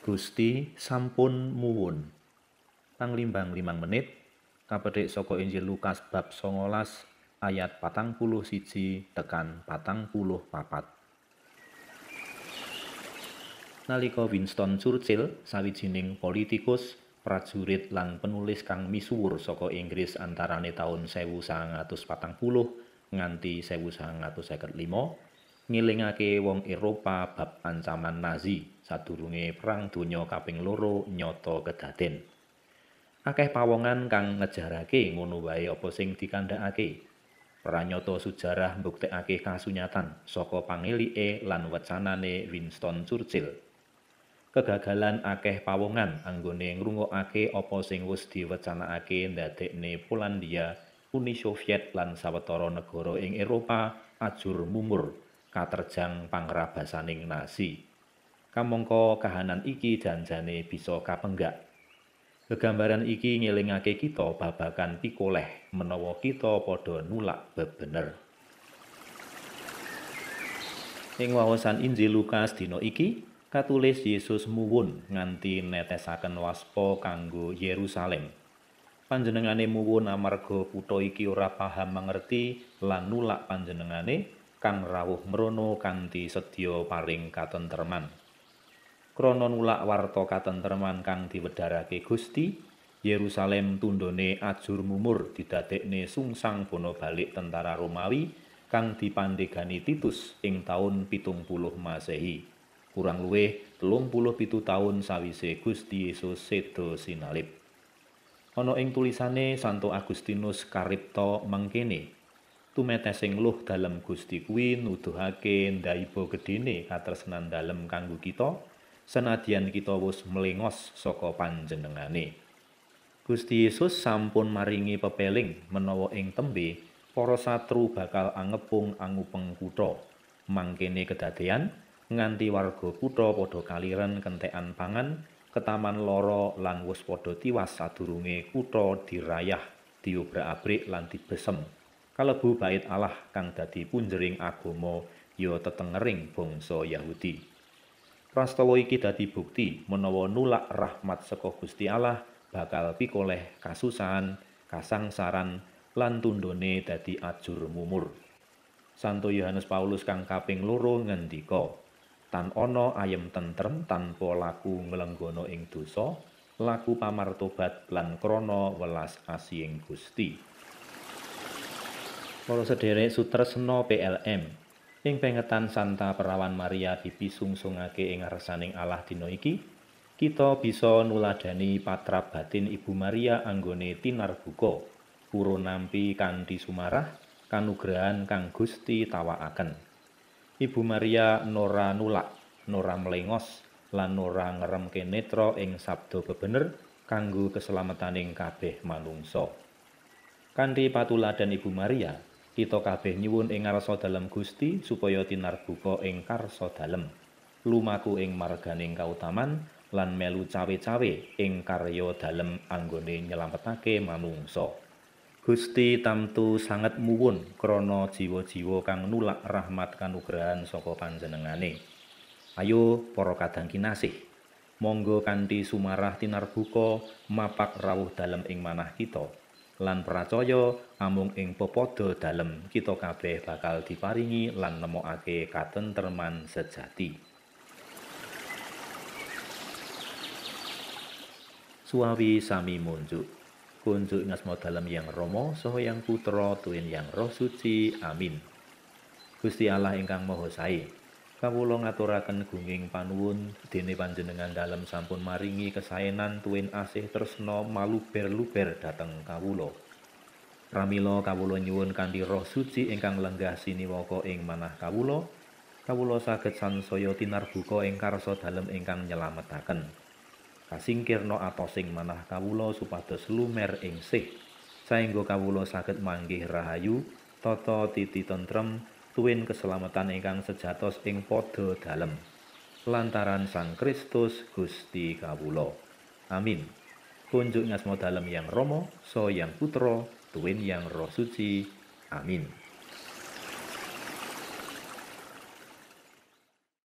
Gusti sampun muwun. Panglimbang limang menit kapedhik saka Injil Lukas bab 19 ayat patang puluh siji tekan patang puluh papat. Nalika Winston Churchill sawijining politikus prajurit lan penulis kang misuwur saka Inggris antarane taun 1940 nganti 1955 ngilingake wong Eropa bab ancaman Nazi sadurunge Perang Donya kaping loro nyoto kedaden. Akeh pawongan kang ngejarake ngono wae apa sing dikandhakake. Pranyata sujarah mbuktekake kasunyatan saka E lan wecanane Winston Churchill. Kegagalan akeh pawongan anggone ngrungokake apa sing wis diwecanakake ndadekne Polandia, Uni Soviet lan sawetara negara ing Eropa ajur mumur katerjang pangrabasaning nasi. Kamangka kahanan iki janjane bisa kapenggak. Kegambaran iki ngelingake kita babakan pikoleh menawa kita padha nulak bebener. Ing wawasan Injil Lukas dina iki katulis Yesus muwun nganti netesaken waspa kanggo Yerusalem. Panjenengane muwun amarga kutha iki ora paham mengerti lan nulak panjenengane kang rawuh mrono kanthi sedya paring katentreman. Krana nulak warta katentreman kang diwedharake Gusti, Yerusalem tundone ajur mumur didadekne sungsang bono balik tentara Romawi kang dipandegani Titus ing taun pitung puluh Masehi. Kurang luwih telung puluh pitu taun sawise Gusti Yesus sedo sinalip. Ana ing tulisane Santo Agustinus Karipto mangkene, tumeteseng luh dalem Gusti kuwi nuduhake ndaibo gedene katresnan dalem kanggo kita senadyan kita wis mlengos saka panjenengane Gusti Yesus sampun maringi pepeling menawa ing tembe para satru bakal angepung angupeng kutha mangkene kedadean nganti warga kutha padha kaliran kentekan pangan ketaman loro lan wis padha tiwas sadurunge kutha dirayah diobrak-abrik lan dibesem kalebu bait Allah kang dadi punjering agama ya tetengering bangsa Yahudi. Prastawa iki dadi bukti menawa nulak rahmat saka Gusti Allah bakal pikoleh kasusan, kasangsaran lan tundone dadi ajur mumur. Santo Yohanes Paulus kang kaping loro ngendika, tan ana ayem tentrem tanpa laku nglenggono ing dosa, laku pamartobat lan krana welas asih Gusti. Para sederek Sutresno PLM ing pengetan Santa Perawan Maria dipisungsungake ing ngarsaning Allah dina iki kita bisa nuladani patra batin Ibu Maria anggone tinarbuka puro nampi kanthi sumarah kanugrahan kang Gusti tawakaken Ibu Maria nora nulak nora melengos lan nora ngeremke netro ing sabdo bebener kanggo keselamataning kabeh manungsa Patula dan Ibu Maria Kita kabeh nyuwun ing ngarsa dalem Gusti supaya tinarbuka ing karsa dalem. Lumaku ing marganing kautaman lan melu cawe-cawe ing karya dalem anggone nyelametake manungso. Gusti tamtu sangat muwun krana jiwa-jiwa kang nulak rahmat kanugrahan saka panjenengane. Ayo para kadang kinasih, monggo kanthi sumarah tinarbuka mapak rawuh dalem ing manah kita. lan peracaya amung ing pepadha dalem kita kabeh bakal diparingi lan nemokake katentreman sejati. suawi sami munjuk. Kunjuk ngasmo dalem yang romo saha yang Putra tuin yang Roh Suci. Amin. Gusti Allah ingkang Maha Sae, Kawula ngaturaken gunging panuwun dene panjenengan dalem sampun maringi kesaenan tuwin asih tresna maluber-luber dhateng kawula. Pramila kawula nyuwun kanthi roh suci ingkang lenggah siniwaka ing manah kawula, kawula saged sansaya tinarbuka ing karsa dalem ingkang nyelametaken. Kasingkirna atosing manah kawula supados lumer ing sih, saengga kawula saged manggih rahayu tata titi tentrem tuwin keselamatan ingkang sejatos ing podo dalem lantaran Sang Kristus Gusti Kawulo Amin Kunjuk ngasmo dalem yang Romo so yang Putro tuwin yang Roh Suci Amin